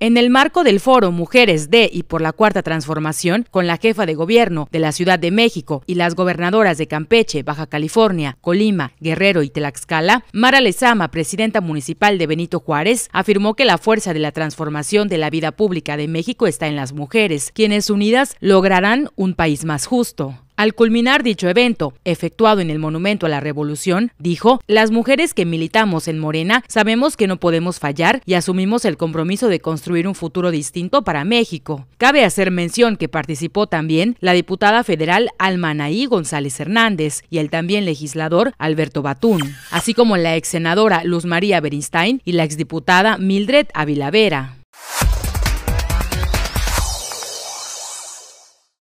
En el marco del foro Mujeres de y por la Cuarta Transformación, con la jefa de gobierno de la Ciudad de México y las gobernadoras de Campeche, Baja California, Colima, Guerrero y Tlaxcala, Mara Lezama, presidenta municipal de Benito Juárez, afirmó que la fuerza de la transformación de la vida pública de México está en las mujeres, quienes unidas lograrán un país más justo. Al culminar dicho evento, efectuado en el Monumento a la Revolución, dijo, las mujeres que militamos en Morena sabemos que no podemos fallar y asumimos el compromiso de construir un futuro distinto para México. Cabe hacer mención que participó también la diputada federal Almanaí González Hernández y el también legislador Alberto Batún, así como la ex senadora Luz María Berinstein y la exdiputada Mildred Avilavera.